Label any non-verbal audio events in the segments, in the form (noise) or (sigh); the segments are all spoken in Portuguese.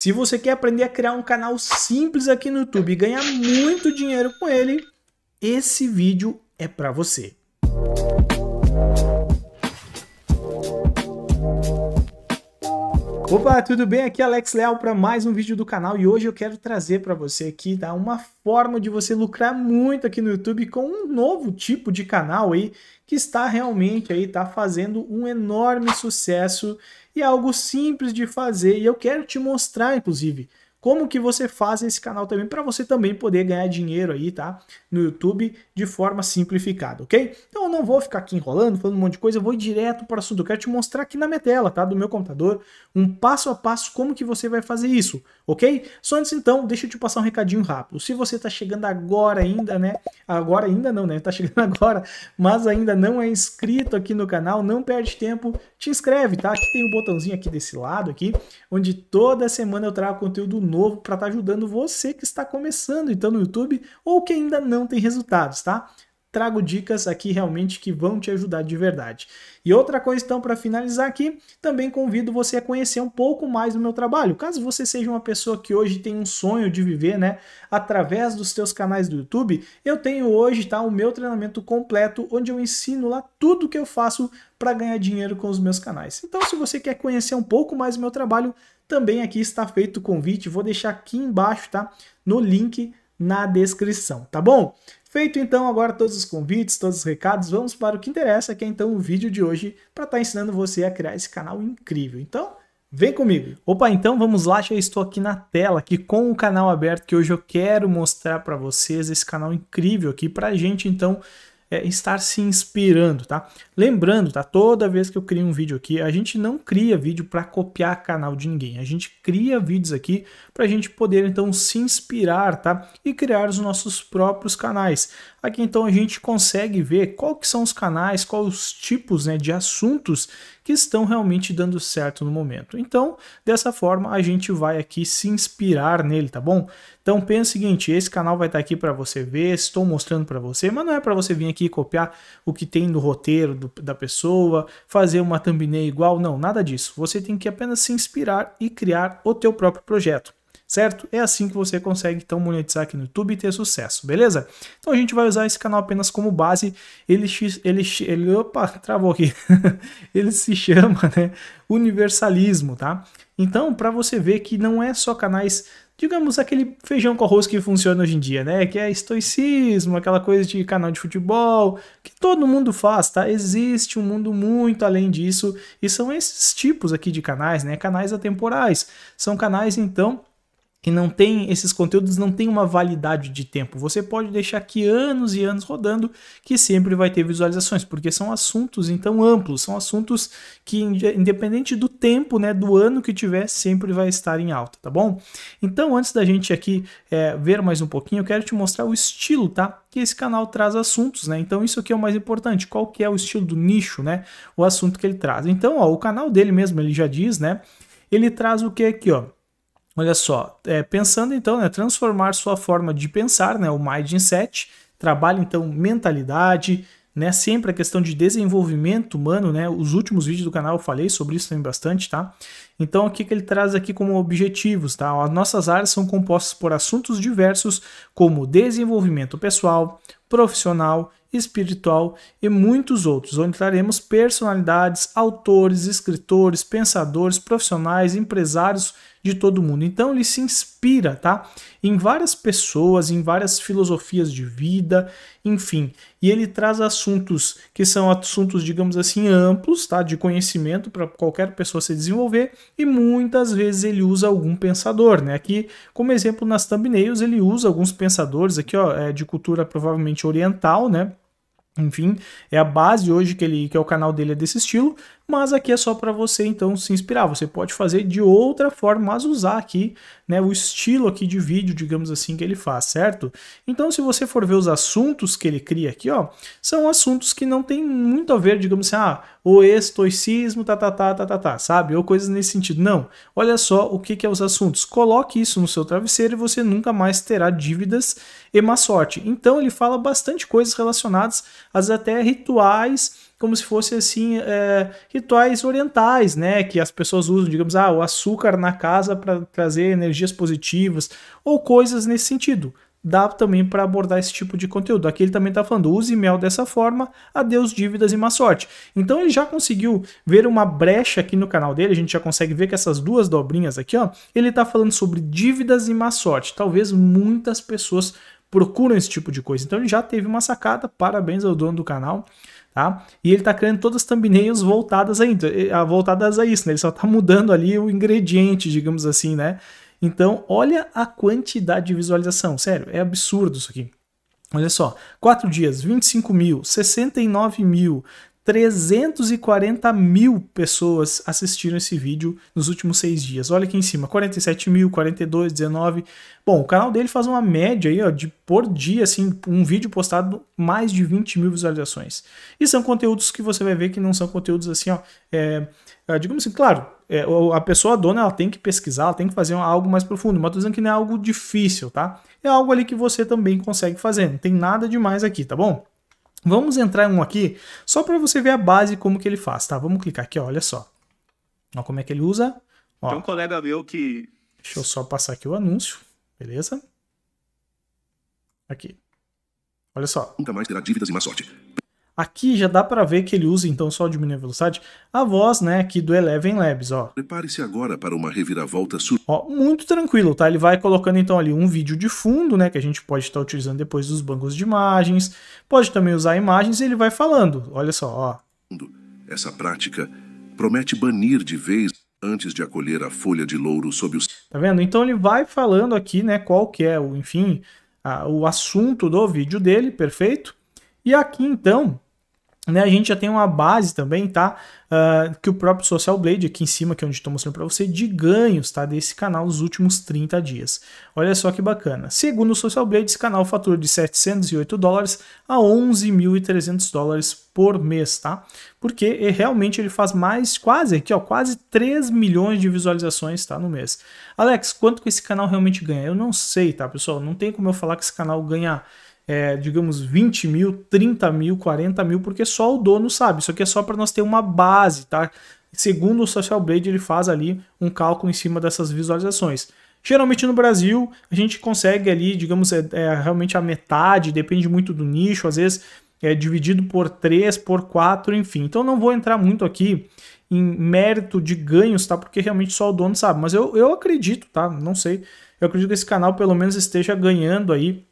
Se você quer aprender a criar um canal simples aqui no YouTube e ganhar muito dinheiro com ele, esse vídeo é para você. Opa, tudo bem? Aqui é Alex Leal para mais um vídeo do canal e hoje eu quero trazer para você aqui tá, uma forma de você lucrar muito aqui no YouTube com um novo tipo de canal aí que está realmente aí tá fazendo um enorme sucesso e é algo simples de fazer e eu quero te mostrar, inclusive, como que você faz esse canal também para você também poder ganhar dinheiro aí, tá? No YouTube de forma simplificada, ok? Então eu não vou ficar aqui enrolando, falando um monte de coisa, eu vou direto para o assunto. Eu quero te mostrar aqui na minha tela, tá? Do meu computador, um passo a passo como que você vai fazer isso, ok? Só antes então, deixa eu te passar um recadinho rápido. Se você está chegando agora ainda, né? Agora ainda não, né? Tá chegando (laughs) agora, mas ainda não é inscrito aqui no canal, não perde tempo, te inscreve, tá? Aqui tem um botãozinho aqui desse lado aqui, onde toda semana eu trago conteúdo novo para estar tá ajudando você que está começando então no YouTube ou que ainda não tem resultados, tá? tá? Trago dicas aqui realmente que vão te ajudar de verdade. E outra coisa, então, para finalizar aqui, também convido você a conhecer um pouco mais do meu trabalho. Caso você seja uma pessoa que hoje tem um sonho de viver, né, através dos seus canais do YouTube, eu tenho hoje, tá, o meu treinamento completo, onde eu ensino lá tudo que eu faço para ganhar dinheiro com os meus canais. Então, se você quer conhecer um pouco mais do meu trabalho, também aqui está feito o convite. Vou deixar aqui embaixo, tá, no link na descrição, tá bom? Feito então agora todos os convites, todos os recados, vamos para o que interessa, que é então o vídeo de hoje para estar tá ensinando você a criar esse canal incrível. Então, Vem comigo! Opa, então vamos lá, já estou aqui na tela, aqui com o canal aberto, que hoje eu quero mostrar para vocês esse canal incrível aqui para gente então é, estar se inspirando, tá? Lembrando, tá? Toda vez que eu crio um vídeo aqui, a gente não cria vídeo para copiar canal de ninguém. A gente cria vídeos aqui para a gente poder então se inspirar, tá? E criar os nossos próprios canais. Aqui então a gente consegue ver quais são os canais, quais os tipos né, de assuntos que estão realmente dando certo no momento. Então, dessa forma, a gente vai aqui se inspirar nele, tá bom? Então, pensa o seguinte, esse canal vai estar tá aqui para você ver, estou mostrando para você, mas não é para você vir aqui copiar o que tem no roteiro do, da pessoa, fazer uma thumbnail igual, não, nada disso. Você tem que apenas se inspirar e criar o teu próprio projeto certo? É assim que você consegue então monetizar aqui no YouTube e ter sucesso, beleza? Então a gente vai usar esse canal apenas como base. Ele ele ele opa, (laughs) travou aqui. ele se chama, né, universalismo, tá? Então, para você ver que não é só canais digamos, aquele feijão com arroz que funciona hoje em dia, né? Que é estoicismo, aquela coisa de canal de futebol, que todo mundo faz, tá? Existe um mundo muito além disso, e são esses tipos aqui de canais, né? Canais atemporais. São canais, então, que não tem esses conteúdos não tem uma validade de tempo. Você pode deixar aqui anos e anos rodando que sempre vai ter visualizações, porque são assuntos então amplos, são assuntos que independente do tempo, né, do ano que tiver, sempre vai estar em alta, tá bom? Então, antes da gente aqui é, ver mais um pouquinho, eu quero te mostrar o estilo, tá? Que esse canal traz assuntos, né? Então, isso aqui é o mais importante. Qual que é o estilo do nicho, né? O assunto que ele traz. Então, ó, o canal dele mesmo, ele já diz, né? Ele traz o que aqui, ó? Olha só, é, pensando então, né, transformar sua forma de pensar, né, o mindset, trabalha então mentalidade, né, sempre a questão de desenvolvimento humano, né, os últimos vídeos do canal eu falei sobre isso também bastante, tá? Então o que ele traz aqui como objetivos, tá? As nossas áreas são compostas por assuntos diversos como desenvolvimento pessoal, profissional, espiritual e muitos outros, onde traremos personalidades, autores, escritores, pensadores, profissionais, empresários, de todo mundo. Então ele se inspira, tá? Em várias pessoas, em várias filosofias de vida, enfim. E ele traz assuntos que são assuntos, digamos assim, amplos, tá? De conhecimento para qualquer pessoa se desenvolver e muitas vezes ele usa algum pensador, né? Aqui, como exemplo nas thumbnails, ele usa alguns pensadores aqui, ó, é de cultura provavelmente oriental, né? Enfim, é a base hoje que ele que é o canal dele é desse estilo, mas aqui é só para você então se inspirar. Você pode fazer de outra forma, mas usar aqui né, o estilo aqui de vídeo, digamos assim, que ele faz, certo? Então, se você for ver os assuntos que ele cria aqui, ó, são assuntos que não tem muito a ver, digamos assim, ah, o estoicismo, tá, tá, tá, tá, tá, tá, sabe? Ou coisas nesse sentido. Não. Olha só o que, que é os assuntos. Coloque isso no seu travesseiro e você nunca mais terá dívidas e má sorte. Então, ele fala bastante coisas relacionadas às até rituais como se fosse assim é, rituais orientais, né? Que as pessoas usam, digamos, ah, o açúcar na casa para trazer energias positivas ou coisas nesse sentido. Dá também para abordar esse tipo de conteúdo. Aqui ele também está falando: use mel dessa forma, adeus dívidas e má sorte. Então ele já conseguiu ver uma brecha aqui no canal dele, a gente já consegue ver que essas duas dobrinhas aqui, ó, ele está falando sobre dívidas e má sorte. Talvez muitas pessoas procuram esse tipo de coisa. Então ele já teve uma sacada, parabéns ao dono do canal. Tá? E ele está criando todas as thumbnails voltadas eh, a, voltadas a isso, né? Ele só está mudando ali o ingrediente, digamos assim, né? Então, olha a quantidade de visualização. Sério, é absurdo isso aqui. Olha só, 4 dias, 25 mil, 69 mil, 340 mil pessoas assistiram esse vídeo nos últimos seis dias. Olha aqui em cima, 47 mil, 42, 19. Bom, o canal dele faz uma média aí, ó, de por dia, assim, um vídeo postado mais de 20 mil visualizações. E são conteúdos que você vai ver que não são conteúdos assim, ó, é, é digamos assim, claro, é, a pessoa dona ela tem que pesquisar, ela tem que fazer algo mais profundo, mas tô dizendo que não é algo difícil, tá? É algo ali que você também consegue fazer, não tem nada demais aqui, tá bom? Vamos entrar em um aqui só para você ver a base como que ele faz, tá? Vamos clicar aqui, ó, olha só. Ó, como é que ele usa. Ó, Tem um colega meu que... Deixa eu só passar aqui o anúncio, beleza? Aqui. Olha só. Nunca mais terá dívidas e má sorte. Aqui já dá para ver que ele usa então só diminuir a velocidade a voz, né, aqui do Eleven Labs, ó. Prepare-se agora para uma reviravolta sur... Ó, muito tranquilo, tá? Ele vai colocando então ali um vídeo de fundo, né, que a gente pode estar tá utilizando depois dos bancos de imagens. Pode também usar imagens e ele vai falando. Olha só, ó. Essa prática promete banir de vez antes de acolher a folha de louro sob os Tá vendo? Então ele vai falando aqui, né, qual que é o, enfim, a, o assunto do vídeo dele, perfeito? E aqui então, né, a gente já tem uma base também, tá? Uh, que o próprio Social Blade, aqui em cima, que é onde estou mostrando para você, de ganhos, tá? Desse canal nos últimos 30 dias. Olha só que bacana. Segundo o Social Blade, esse canal fatura de 708 dólares a 11.300 dólares por mês, tá? Porque realmente ele faz mais, quase aqui, ó, quase 3 milhões de visualizações, tá? No mês. Alex, quanto que esse canal realmente ganha? Eu não sei, tá, pessoal? Não tem como eu falar que esse canal ganha é, digamos, 20 mil, 30 mil, 40 mil, porque só o dono sabe. Isso aqui é só para nós ter uma base, tá? Segundo o Social Blade, ele faz ali um cálculo em cima dessas visualizações. Geralmente no Brasil, a gente consegue ali, digamos, é, é realmente a metade, depende muito do nicho, às vezes é dividido por 3, por 4, enfim. Então não vou entrar muito aqui em mérito de ganhos, tá? Porque realmente só o dono sabe. Mas eu, eu acredito, tá? Não sei. Eu acredito que esse canal pelo menos esteja ganhando aí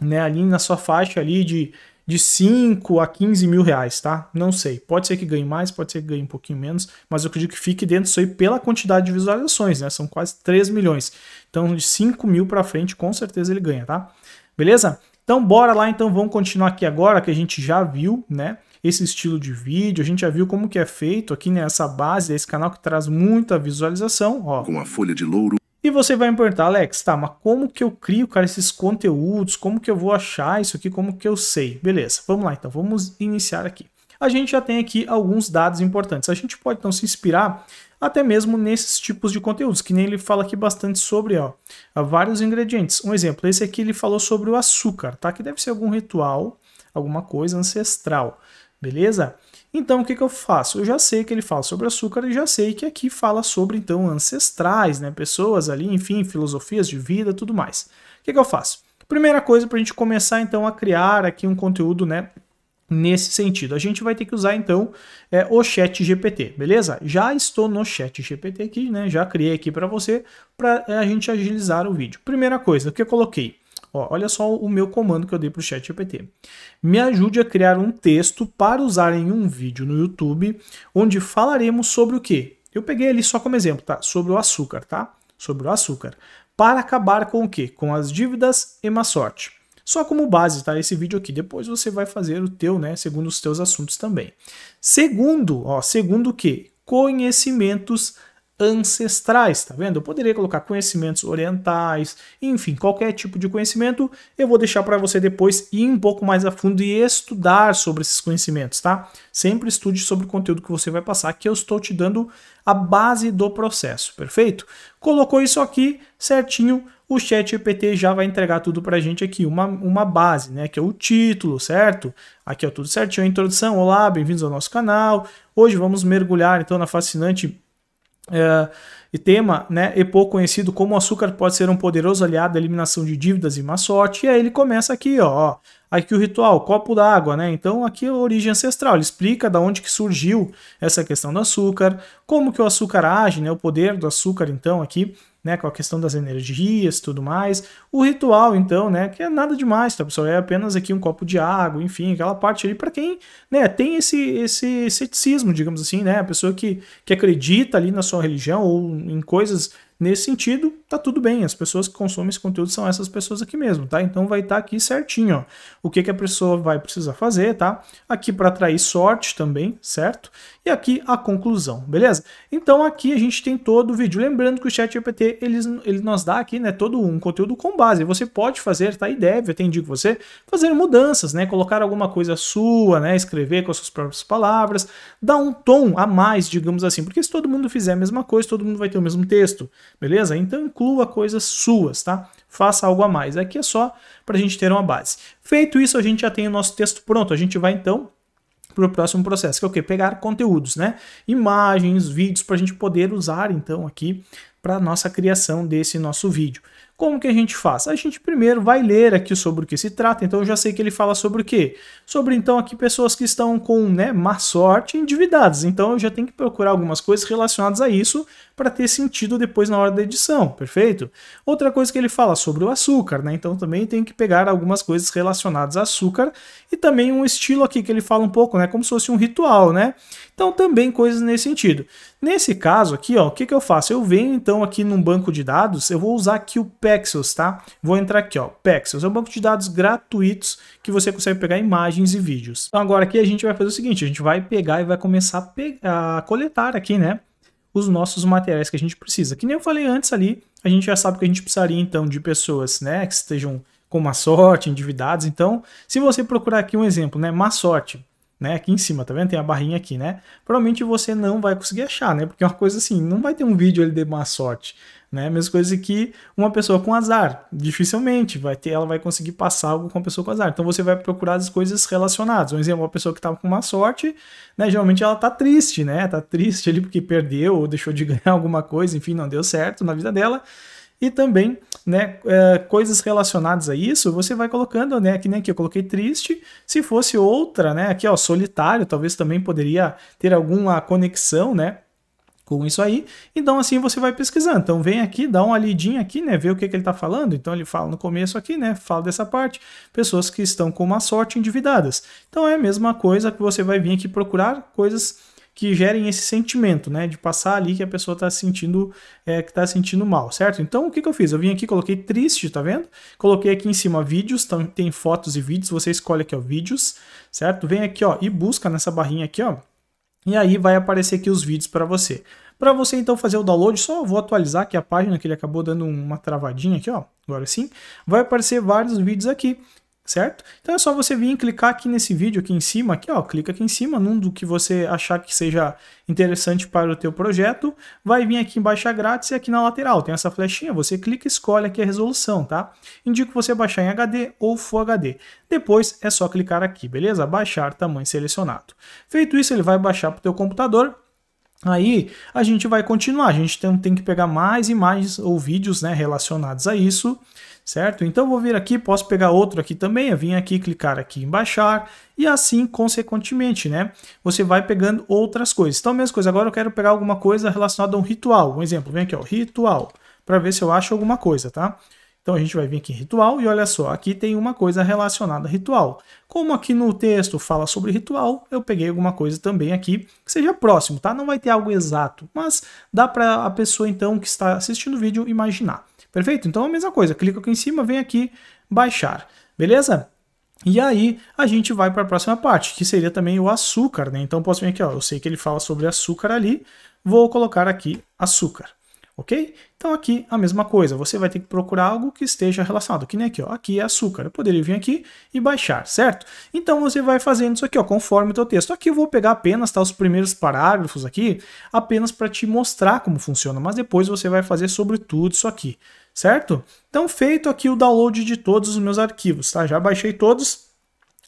né, ali na sua faixa ali de, de 5 a 15 mil reais, tá? Não sei. Pode ser que ganhe mais, pode ser que ganhe um pouquinho menos, mas eu acredito que fique dentro disso aí pela quantidade de visualizações, né? São quase 3 milhões. Então, de 5 mil para frente, com certeza ele ganha, tá? Beleza? Então, bora lá, então vamos continuar aqui agora, que a gente já viu, né? Esse estilo de vídeo, a gente já viu como que é feito aqui nessa né, base, esse canal que traz muita visualização, ó. Com a folha de louro e você vai me perguntar, Alex, tá, mas como que eu crio, cara, esses conteúdos? Como que eu vou achar isso aqui? Como que eu sei? Beleza, vamos lá então, vamos iniciar aqui. A gente já tem aqui alguns dados importantes. A gente pode então se inspirar até mesmo nesses tipos de conteúdos, que nem ele fala aqui bastante sobre ó, vários ingredientes. Um exemplo, esse aqui ele falou sobre o açúcar, tá? Que deve ser algum ritual alguma coisa ancestral, beleza? Então, o que, que eu faço? Eu já sei que ele fala sobre açúcar e já sei que aqui fala sobre, então, ancestrais, né? Pessoas ali, enfim, filosofias de vida, tudo mais. O que, que eu faço? Primeira coisa, para a gente começar, então, a criar aqui um conteúdo, né? Nesse sentido, a gente vai ter que usar então é, o Chat GPT, beleza? Já estou no Chat GPT aqui, né? Já criei aqui para você, para é, a gente agilizar o vídeo. Primeira coisa, o que eu coloquei? Ó, olha só o meu comando que eu dei para o GPT. Me ajude a criar um texto para usar em um vídeo no YouTube onde falaremos sobre o quê? Eu peguei ali só como exemplo, tá? Sobre o açúcar, tá? Sobre o açúcar. Para acabar com o quê? Com as dívidas e má sorte. Só como base, tá? Esse vídeo aqui. Depois você vai fazer o teu, né? Segundo os teus assuntos também. Segundo, ó, segundo o quê? Conhecimentos ancestrais, tá vendo? Eu poderia colocar conhecimentos orientais, enfim, qualquer tipo de conhecimento, eu vou deixar para você depois ir um pouco mais a fundo e estudar sobre esses conhecimentos, tá? Sempre estude sobre o conteúdo que você vai passar, que eu estou te dando a base do processo, perfeito? Colocou isso aqui certinho, o chat GPT já vai entregar tudo para a gente aqui, uma, uma base, né? Que é o título, certo? Aqui é tudo certinho, a introdução, olá, bem-vindos ao nosso canal. Hoje vamos mergulhar então na fascinante Uh, e tema, né, e pouco conhecido como o açúcar pode ser um poderoso aliado à eliminação de dívidas e má sorte. E aí ele começa aqui, ó, aqui o ritual, copo d'água, né? Então aqui é a origem ancestral. Ele explica da onde que surgiu essa questão do açúcar, como que o açúcar age, né? O poder do açúcar, então, aqui né, com a questão das energias, tudo mais. O ritual, então, né, que é nada demais, tá, pessoal? É apenas aqui um copo de água, enfim, aquela parte ali para quem, né, tem esse esse ceticismo, digamos assim, né, a pessoa que que acredita ali na sua religião ou em coisas Nesse sentido, tá tudo bem, as pessoas que consomem esse conteúdo são essas pessoas aqui mesmo, tá? Então vai estar tá aqui certinho, ó, o que, que a pessoa vai precisar fazer, tá? Aqui para atrair sorte também, certo? E aqui a conclusão, beleza? Então aqui a gente tem todo o vídeo. Lembrando que o chat GPT, ele, ele nos dá aqui, né, todo um conteúdo com base. Você pode fazer, tá? E deve, eu até você, fazer mudanças, né? Colocar alguma coisa sua, né? Escrever com as suas próprias palavras, dar um tom a mais, digamos assim, porque se todo mundo fizer a mesma coisa, todo mundo vai ter o mesmo texto beleza? Então inclua coisas suas, tá? Faça algo a mais. Aqui é só para a gente ter uma base. Feito isso, a gente já tem o nosso texto pronto. A gente vai então para o próximo processo, que é o que? Pegar conteúdos, né? Imagens, vídeos, para a gente poder usar então aqui para a nossa criação desse nosso vídeo. Como que a gente faz? A gente primeiro vai ler aqui sobre o que se trata, então eu já sei que ele fala sobre o quê? Sobre, então, aqui pessoas que estão com né, má sorte endividadas. Então eu já tenho que procurar algumas coisas relacionadas a isso para ter sentido depois na hora da edição, perfeito? Outra coisa que ele fala sobre o açúcar, né? Então também tem que pegar algumas coisas relacionadas a açúcar e também um estilo aqui que ele fala um pouco, né? Como se fosse um ritual, né? Então também coisas nesse sentido. Nesse caso aqui, ó, o que, que eu faço? Eu venho então aqui num banco de dados, eu vou usar aqui o Pexels, tá? Vou entrar aqui, ó, Pexels, é um banco de dados gratuitos que você consegue pegar imagens e vídeos. Então agora aqui a gente vai fazer o seguinte, a gente vai pegar e vai começar a, pegar, a coletar aqui, né? os nossos materiais que a gente precisa. Que nem eu falei antes ali, a gente já sabe que a gente precisaria então de pessoas, né, que estejam com má sorte, endividados. Então, se você procurar aqui um exemplo, né, má sorte, né? Aqui em cima, tá vendo? Tem a barrinha aqui, né? Provavelmente você não vai conseguir achar, né? Porque é uma coisa assim, não vai ter um vídeo ele de má sorte, né? Mesma coisa que uma pessoa com azar, dificilmente vai ter, ela vai conseguir passar algo com uma pessoa com azar. Então você vai procurar as coisas relacionadas. Um exemplo, uma pessoa que estava com má sorte, né? Geralmente ela tá triste, né? Tá triste ali porque perdeu ou deixou de (laughs) ganhar alguma coisa, enfim, não deu certo na vida dela. E também, né, é, coisas relacionadas a isso, você vai colocando, né, que nem aqui eu coloquei triste, se fosse outra, né, aqui ó, solitário, talvez também poderia ter alguma conexão, né, com isso aí. Então, assim você vai pesquisando. Então, vem aqui, dá uma lidinha aqui, né? Ver o que, que ele está falando. Então, ele fala no começo aqui, né? Fala dessa parte. Pessoas que estão com uma sorte endividadas. Então, é a mesma coisa que você vai vir aqui procurar coisas que gerem esse sentimento, né? De passar ali que a pessoa está sentindo é, que está sentindo mal, certo? Então o que, que eu fiz? Eu vim aqui, coloquei triste, tá vendo? Coloquei aqui em cima vídeos, tam, tem fotos e vídeos, você escolhe aqui ó, vídeos, certo? Vem aqui ó e busca nessa barrinha aqui ó, e aí vai aparecer aqui os vídeos para você. Para você então fazer o download, só vou atualizar aqui a página que ele acabou dando uma travadinha aqui, ó. Agora sim, vai aparecer vários vídeos aqui certo? Então é só você vir clicar aqui nesse vídeo aqui em cima, aqui ó, clica aqui em cima num do que você achar que seja interessante para o teu projeto, vai vir aqui em baixa grátis e aqui na lateral tem essa flechinha, você clica e escolhe aqui a resolução, tá? Indico você baixar em HD ou Full HD. Depois é só clicar aqui, beleza? Baixar tamanho selecionado. Feito isso, ele vai baixar para o teu computador, Aí a gente vai continuar, a gente tem, tem, que pegar mais imagens ou vídeos né, relacionados a isso certo? Então vou vir aqui, posso pegar outro aqui também, eu vim aqui, clicar aqui em baixar e assim consequentemente, né? Você vai pegando outras coisas. Então, mesma coisa, agora eu quero pegar alguma coisa relacionada a um ritual. Um exemplo, vem aqui, ó, ritual, para ver se eu acho alguma coisa, tá? Então a gente vai vir aqui em ritual e olha só, aqui tem uma coisa relacionada a ritual. Como aqui no texto fala sobre ritual, eu peguei alguma coisa também aqui que seja próximo, tá? Não vai ter algo exato, mas dá para a pessoa então que está assistindo o vídeo imaginar. Perfeito? Então a mesma coisa, clica aqui em cima, vem aqui, baixar. Beleza? E aí a gente vai para a próxima parte, que seria também o açúcar, né? Então posso vir aqui, ó, eu sei que ele fala sobre açúcar ali, vou colocar aqui açúcar, ok? Então aqui a mesma coisa, você vai ter que procurar algo que esteja relacionado, que nem aqui, ó, aqui é açúcar, eu poderia vir aqui e baixar, certo? Então você vai fazendo isso aqui, ó, conforme o teu texto. Aqui eu vou pegar apenas tá, os primeiros parágrafos aqui, apenas para te mostrar como funciona, mas depois você vai fazer sobre tudo isso aqui, certo? Então, feito aqui o download de todos os meus arquivos, tá? Já baixei todos,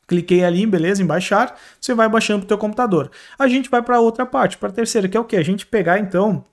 cliquei ali, beleza, em baixar, você vai baixando para o teu computador. A gente vai para outra parte, para a terceira, que é o que? A gente pegar, então,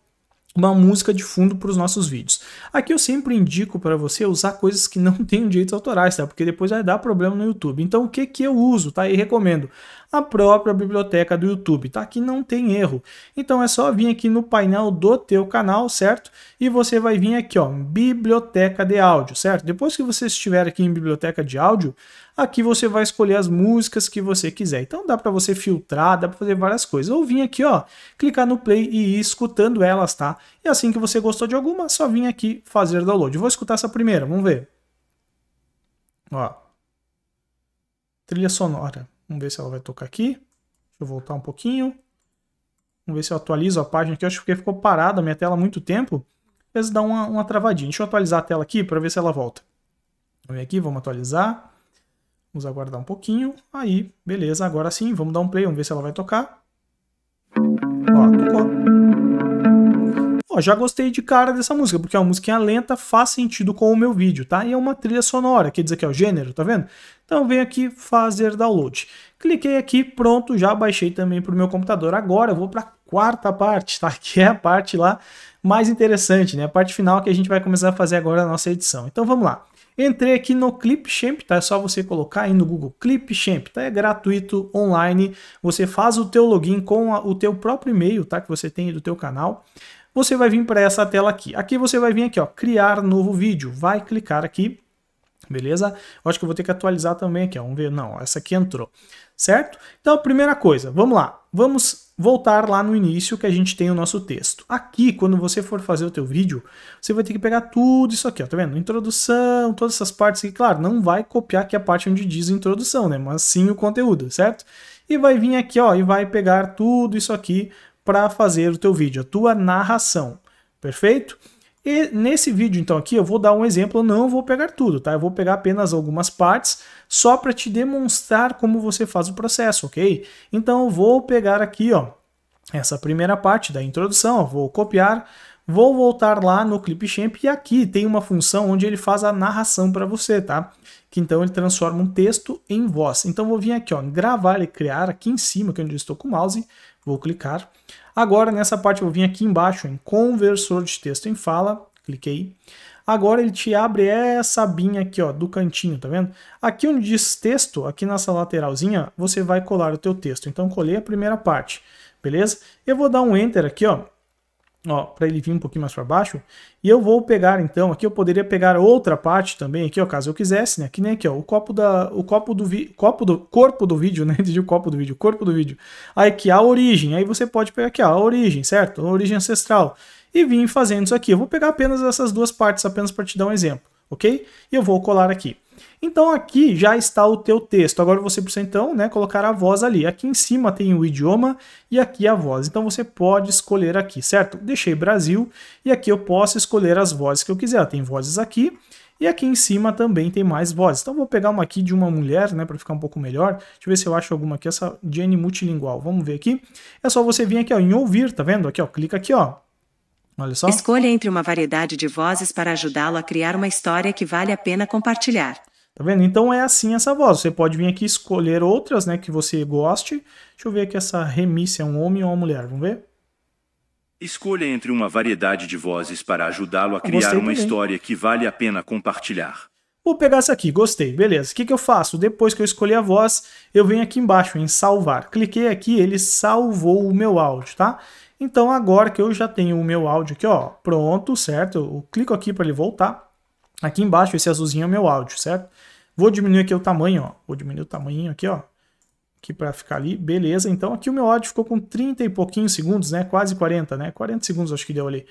uma música de fundo para os nossos vídeos. Aqui eu sempre indico para você usar coisas que não (laughs) tenham direitos autorais, tá? Porque depois vai dar problema no YouTube. Então o que que eu uso, tá? E recomendo a própria biblioteca do YouTube, tá? Que não tem erro. Então é só vir aqui no painel do teu canal, certo? E você vai vir aqui, ó, biblioteca de áudio, certo? Depois que você estiver aqui em biblioteca de áudio, aqui você vai escolher as músicas que você quiser. Então dá para você filtrar, dá para fazer várias coisas. Ou vir aqui, ó, clicar no play e ir escutando elas, tá? E assim que você gostou de alguma, só vir aqui fazer download. vou escutar essa primeira, vamos ver. Ó. Trilha sonora. Vamos ver se ela vai tocar aqui. Deixa eu voltar um pouquinho. Vamos ver se eu atualizo a página aqui. Eu acho que ficou parada a minha tela há muito tempo. Às vezes dá uma, uma travadinha. Deixa eu atualizar a tela aqui para ver se ela volta. Vamos aqui, vamos atualizar. Vamos aguardar um pouquinho. Aí, beleza. Agora sim, vamos dar um play. Vamos ver se ela vai tocar. Ó, tocou. Ó, já gostei de cara dessa música, porque é uma musiquinha lenta, faz sentido com o meu vídeo, tá? E é uma trilha sonora. Quer dizer que é o gênero, tá vendo? Então venho aqui fazer download. Cliquei aqui, pronto, já baixei também para o meu computador. Agora eu vou para a quarta parte, tá? (laughs) Que é a parte lá mais interessante, né? A parte final que a gente vai começar a fazer agora a nossa edição. Então vamos lá. Entrei aqui no Clipchamp, tá? É só você colocar aí no Google Clipchamp, tá? É gratuito, online. Você faz o teu login com a, o teu próprio e-mail, tá? Que você tem do teu canal você vai vir para essa tela aqui. Aqui você vai vir aqui, ó, criar novo vídeo. Vai clicar aqui Beleza? Eu acho que eu vou ter que atualizar também aqui, ó. Vamos ver. Não, essa aqui entrou. Certo? Então, primeira coisa, vamos lá. Vamos voltar lá no início que a gente tem o nosso texto. Aqui, quando você for fazer o teu vídeo, você vai ter que pegar tudo isso aqui, ó, tá vendo? Introdução, todas essas partes aqui. Claro, não vai copiar aqui a parte onde diz introdução, né? Mas sim o conteúdo, certo? E vai vir aqui, ó, e vai pegar tudo isso aqui para fazer o teu vídeo, a tua narração. Perfeito? E nesse vídeo, então, aqui eu vou dar um exemplo, eu não vou pegar tudo, tá? Eu vou pegar apenas algumas partes só para te demonstrar como você faz o processo, ok? Então eu vou pegar aqui, ó, essa primeira parte da introdução, vou copiar, vou voltar lá no Clipchamp e aqui tem uma função onde ele faz a narração para você, tá? Que então ele transforma um texto em voz. Então vou vir aqui, ó, gravar e criar aqui em cima, que é onde eu estou com o mouse, vou clicar. Agora, nessa parte, eu vim aqui embaixo em conversor de texto em fala, cliquei. Agora ele te abre essa abinha aqui, ó, do cantinho, tá vendo? Aqui onde diz texto, aqui nessa lateralzinha, você vai colar o teu texto. Então, colei a primeira parte, beleza? Eu vou dar um Enter aqui, ó, ó, para ele vir um pouquinho mais para baixo. E eu vou pegar então, aqui eu poderia pegar outra parte também aqui, ó, caso eu quisesse, né? Que nem aqui, ó, o copo da o copo do vi, copo do corpo do vídeo, né? (laughs) de o copo do vídeo, corpo do vídeo. Aí aqui a origem, aí você pode pegar aqui ó, a origem, certo? A origem ancestral. E vim fazendo isso aqui. Eu vou pegar apenas essas duas partes apenas para te dar um exemplo, OK? E eu vou colar aqui. Então aqui já está o teu texto. Agora você precisa então né, colocar a voz ali. Aqui em cima tem o idioma e aqui a voz. Então você pode escolher aqui, certo? Deixei Brasil e aqui eu posso escolher as vozes que eu quiser. Tem vozes aqui e aqui em cima também tem mais vozes. Então vou pegar uma aqui de uma mulher, né, para ficar um pouco melhor. Deixa eu ver se eu acho alguma aqui, essa Jenny multilingual. Vamos ver aqui. É só você vir aqui ó, em ouvir, tá vendo? Aqui, ó, clica aqui, ó, Olha só. Escolha entre uma variedade de vozes para ajudá-lo a criar uma história que vale a pena compartilhar. Tá vendo? Então é assim essa voz. Você pode vir aqui escolher outras, né, que você goste. Deixa eu ver aqui essa remissa, é um homem ou uma mulher, vamos ver? Escolha entre uma variedade de vozes para ajudá-lo a criar uma história que vale a pena compartilhar. Vou pegar essa aqui, gostei, beleza. O que, que eu faço? Depois que eu escolhi a voz, eu venho aqui embaixo em salvar. Cliquei aqui, ele salvou o meu áudio, tá? Então agora que eu já tenho o meu áudio aqui, ó, pronto, certo? Eu clico aqui para ele voltar. Aqui embaixo, esse azulzinho é o meu áudio, certo? Vou diminuir aqui o tamanho, ó. Vou diminuir o tamanho aqui, ó. Aqui para ficar ali, beleza. Então aqui o meu áudio ficou com 30 e pouquinhos segundos, né? Quase 40, né? 40 segundos acho que deu ali.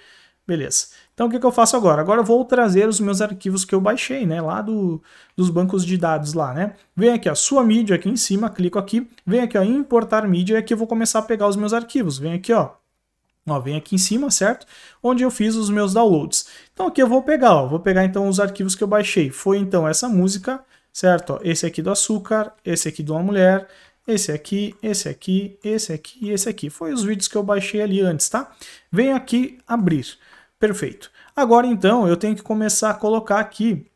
Beleza. Então o que, que eu faço agora? Agora eu vou trazer os meus arquivos que eu baixei, né? Lá do, dos bancos de dados lá, né? Vem aqui, ó, sua mídia aqui em cima, clico aqui. Vem aqui, ó, importar mídia é e aqui eu vou começar a pegar os meus arquivos. Vem aqui, ó, Ó, vem aqui em cima, certo? Onde eu fiz os meus downloads. Então aqui eu vou pegar, ó, vou pegar então os arquivos que eu baixei. Foi então essa música, certo? Ó, esse aqui do açúcar, esse aqui de uma mulher, esse aqui, esse aqui, esse aqui esse aqui. Foi os vídeos que eu baixei ali antes, tá? vem aqui abrir. Perfeito. Agora então eu tenho que começar a colocar aqui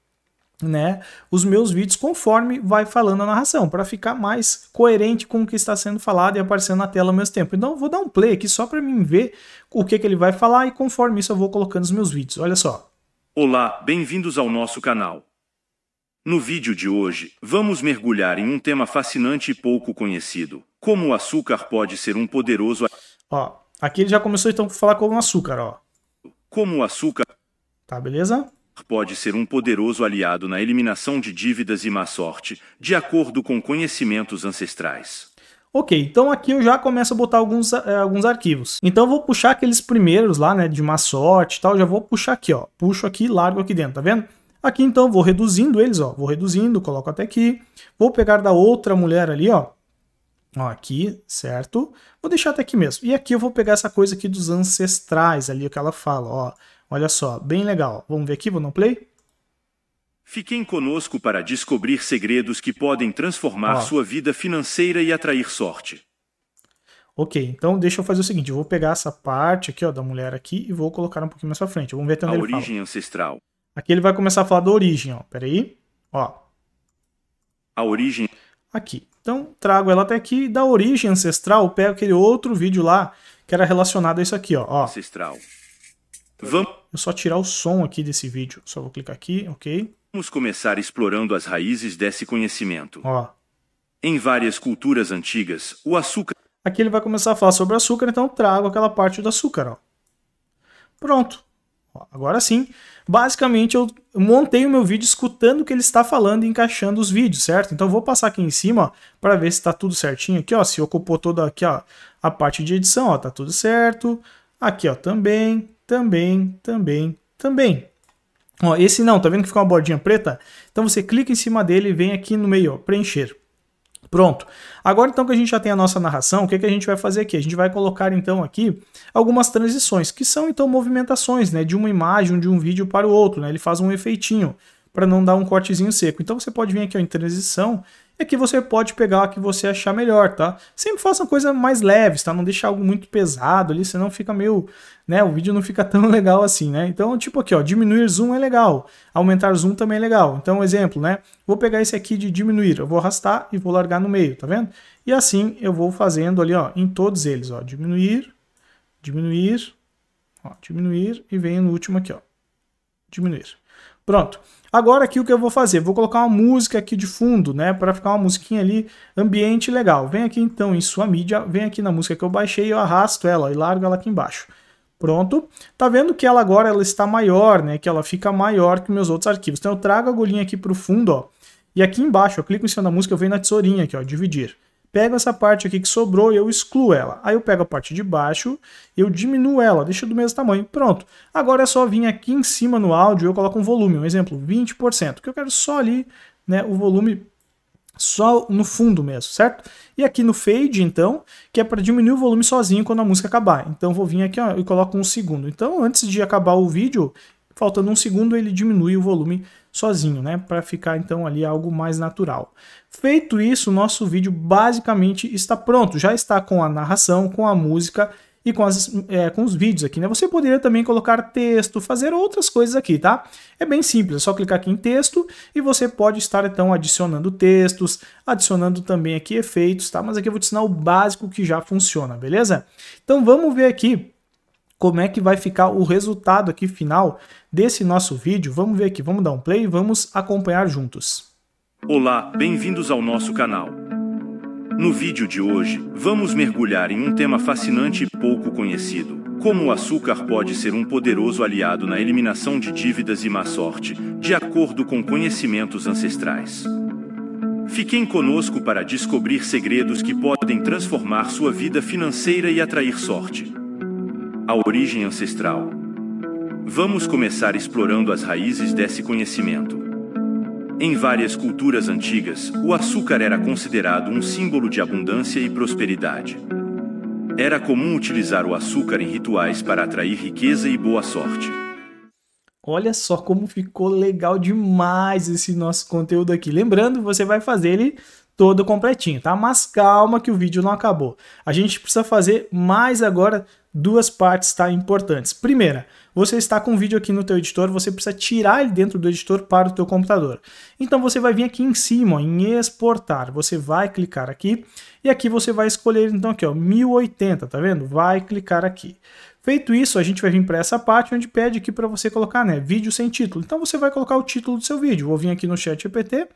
né, os meus vídeos conforme vai falando a narração, para ficar mais coerente com o que está sendo falado e aparecendo na tela ao mesmo tempo. Então, eu vou dar um play aqui só para mim ver o que, que ele vai falar e conforme isso eu vou colocando os meus vídeos. Olha só. Olá, bem-vindos ao nosso canal. No vídeo de hoje, vamos mergulhar em um tema fascinante e pouco conhecido: como o açúcar pode ser um poderoso. Ó, aqui ele já começou então a falar como o açúcar, ó. Como o açúcar. Tá, beleza? pode ser um poderoso aliado na eliminação de dívidas e má sorte, de acordo com conhecimentos ancestrais. Ok, então aqui eu já começo a botar alguns, é, alguns arquivos. Então eu vou puxar aqueles primeiros lá, né, de má sorte e tal, já vou puxar aqui, ó. Puxo aqui, largo aqui dentro, tá vendo? Aqui então vou reduzindo eles, ó. Vou reduzindo, coloco até aqui. Vou pegar da outra mulher ali, ó. Ó, aqui, certo? Vou deixar até aqui mesmo. E aqui eu vou pegar essa coisa aqui dos ancestrais ali, o que ela fala, ó. Olha só, bem legal. Vamos ver aqui, vou no play. Fiquem conosco para descobrir segredos que podem transformar Ó. sua vida financeira e atrair sorte. Ok, então deixa eu fazer o seguinte, eu vou pegar essa parte aqui ó, da mulher aqui e vou colocar um pouquinho mais pra frente. Vamos ver até onde a ele origem fala. ancestral. Aqui ele vai começar a falar da origem, ó. Peraí. Ó. A origem. Aqui. Então, trago ela até aqui. Da origem ancestral, pego aquele outro vídeo lá que era relacionado a isso aqui, ó. ó. Ancestral. Vamos. Eu só tirar o som aqui desse vídeo. Só vou clicar aqui, ok? Vamos começar explorando as raízes desse conhecimento. Ó. Em várias culturas antigas, o açúcar. Aqui ele vai começar a falar sobre açúcar, então trago aquela parte do açúcar, ó. Pronto. Ó, agora sim. Basicamente, eu montei o meu vídeo escutando o que ele está falando e encaixando os vídeos, certo? Então, vou passar aqui em cima para ver se está tudo certinho aqui, ó. Se ocupou toda aqui, ó, a parte de edição, ó, está tudo certo. Aqui, ó, também também, também, também. Ó, esse não, tá vendo que ficou uma bordinha preta? Então você clica em cima dele e vem aqui no meio, ó, preencher. Pronto. Agora então que a gente já tem a nossa narração, o que, que a gente vai fazer aqui? A gente vai colocar então aqui algumas transições, que são então movimentações, né, de uma imagem, de um vídeo para o outro, né? Ele faz um efeitinho para não dar um cortezinho seco. Então você pode vir aqui ó, em transição é que você pode pegar o que você achar melhor, tá? Sempre faça coisa mais leves, tá? Não deixa algo muito pesado ali, senão fica meio, né? O vídeo não fica (laughs) tão legal assim, né? Então, tipo aqui, ó, diminuir zoom é legal, aumentar zoom também é legal. Então, exemplo, né? Vou pegar esse aqui de diminuir, eu vou arrastar e vou largar no meio, tá vendo? E assim eu vou fazendo ali, ó, em todos eles, ó, diminuir, diminuir, ó, diminuir e vem no último aqui, ó, diminuir. Pronto. Agora aqui o que eu vou fazer? Vou colocar uma música aqui de fundo, né? Para ficar uma musiquinha ali, ambiente legal. Vem aqui então em sua mídia, vem aqui na música que eu baixei, eu arrasto ela e largo ela aqui embaixo. Pronto. Tá vendo que ela agora ela está maior, né? Que ela fica maior que meus outros arquivos. Então eu trago a agulhinha aqui para o fundo, ó. E aqui embaixo, eu clico em cima da música, eu venho na tesourinha aqui, ó, dividir pego essa parte aqui que sobrou e eu excluo ela. Aí eu pego a parte de baixo, eu diminuo ela, deixo do mesmo tamanho. Pronto. Agora é só vir aqui em cima no áudio, eu coloco um volume, um exemplo, 20%, que eu quero só ali né, o volume só no fundo mesmo, certo? E aqui no fade, então, que é para diminuir o volume sozinho quando a música acabar. Então vou vir aqui ó, e coloco um segundo. Então antes de acabar o vídeo, faltando um segundo ele diminui o volume sozinho, né, para ficar então ali algo mais natural. Feito isso, nosso vídeo basicamente está pronto, já está com a narração, com a música e com, as, é, com os vídeos aqui, né? Você poderia também colocar texto, fazer outras coisas aqui, tá? É bem simples, é só clicar aqui em texto e você pode estar então adicionando textos, adicionando também aqui efeitos, tá? Mas aqui eu vou te ensinar o básico que já funciona, beleza? Então vamos ver aqui como é que vai ficar o resultado aqui final desse nosso vídeo. Vamos ver aqui, vamos dar um play e vamos acompanhar juntos. Olá, bem-vindos ao nosso canal. No vídeo de hoje, vamos mergulhar em um tema fascinante e pouco conhecido. Como o açúcar pode ser um poderoso aliado na eliminação de dívidas e má sorte, de acordo com conhecimentos ancestrais. Fiquem conosco para descobrir segredos que podem transformar sua vida financeira e atrair sorte a origem ancestral. Vamos começar explorando as raízes desse conhecimento. Em várias culturas antigas, o açúcar era considerado um símbolo de abundância e prosperidade. Era comum utilizar o açúcar em rituais para atrair riqueza e boa sorte. Olha só como ficou legal demais esse nosso conteúdo aqui. Lembrando, você vai fazer ele todo completinho, tá? Mas calma que o vídeo não acabou. A gente precisa fazer mais agora duas partes tá, importantes. Primeira, você está com um vídeo aqui no teu editor, você precisa tirar ele dentro do editor para o teu computador. Então você vai vir aqui em cima, ó, em exportar, você vai clicar aqui e aqui você vai escolher então aqui, ó, 1080, tá vendo? Vai clicar aqui. Feito isso, a gente vai vir para essa parte onde pede aqui para você colocar, né, vídeo sem título. Então você vai colocar o título do seu vídeo. Vou vir aqui no chat GPT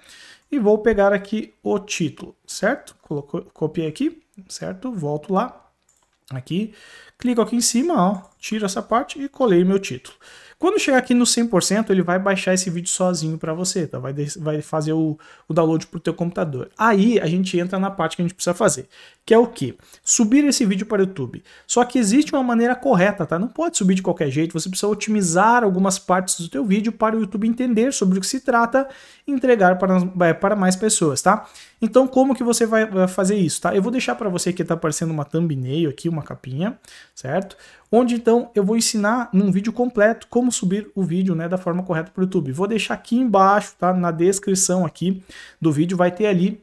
e vou pegar aqui o título, certo? Colocou, copiei aqui, certo? Volto lá, aqui, clico aqui em cima, ó, tiro essa parte e colei meu título. Quando chegar aqui no 100%, ele vai baixar esse vídeo sozinho para você, tá? Vai, vai fazer o, o download para o teu computador. Aí a gente entra na parte que a gente precisa fazer, que é o que? Subir esse vídeo para o YouTube. Só que existe uma maneira correta, tá? Não pode subir de qualquer jeito, você precisa otimizar algumas partes do teu vídeo para o YouTube entender sobre o que se trata e entregar para, é, para mais pessoas, tá? Então como que você vai, vai fazer isso, tá? Eu vou deixar para você que está aparecendo uma thumbnail aqui, uma capinha, certo? Onde então eu vou ensinar num vídeo completo como subir o vídeo né, da forma correta para o YouTube. Vou deixar aqui embaixo, tá? Na descrição aqui do vídeo vai ter ali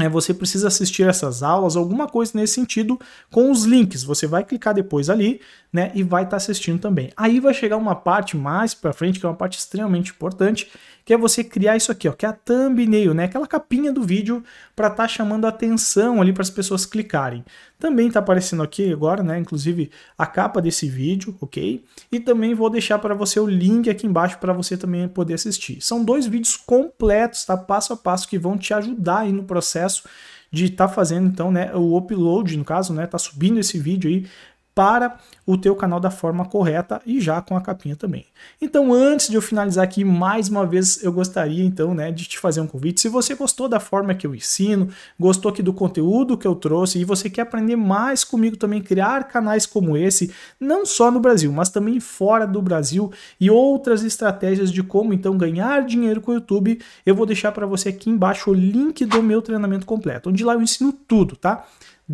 é, você precisa assistir essas aulas, alguma coisa nesse sentido, com os links. Você vai clicar depois ali, né, e vai estar tá assistindo também. Aí vai chegar uma parte mais para frente, que é uma parte extremamente importante, que é você criar isso aqui, ó, que é a thumbnail, né? Aquela capinha do vídeo para estar tá chamando a atenção ali para as pessoas clicarem. Também está aparecendo aqui agora, né? Inclusive a capa desse vídeo, ok? E também vou deixar para você o link aqui embaixo para você também poder assistir. São dois vídeos completos, tá? Passo a passo que vão te ajudar aí no processo de estar tá fazendo então, né, o upload, no caso, né, tá subindo esse vídeo aí para o teu canal da forma correta e já com a capinha também. Então, antes de eu finalizar aqui, mais uma vez eu gostaria então, né, de te fazer um convite. Se você gostou da forma que eu ensino, gostou aqui do conteúdo que eu trouxe e você quer aprender mais comigo também criar canais como esse, não só no Brasil, mas também fora do Brasil e outras estratégias de como então ganhar dinheiro com o YouTube, eu vou deixar para você aqui embaixo o link do meu treinamento completo, onde lá eu ensino tudo, tá?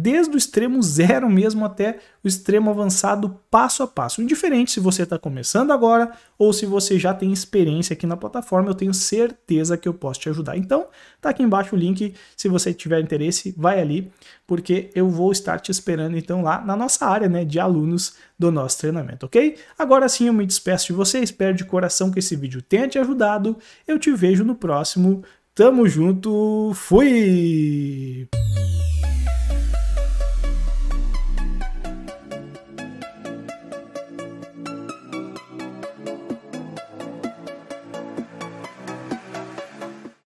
desde o extremo zero mesmo até o extremo avançado passo a passo. Indiferente se você está começando agora ou se você já tem experiência aqui na plataforma, eu tenho certeza que eu posso te ajudar. Então, tá aqui embaixo o link, se você tiver interesse, vai ali, porque eu vou estar te esperando então lá na nossa área, né, de alunos do nosso treinamento, ok? Agora sim eu me despeço de você, espero de coração que esse vídeo tenha te ajudado. Eu te vejo no próximo. Tamo junto, fui!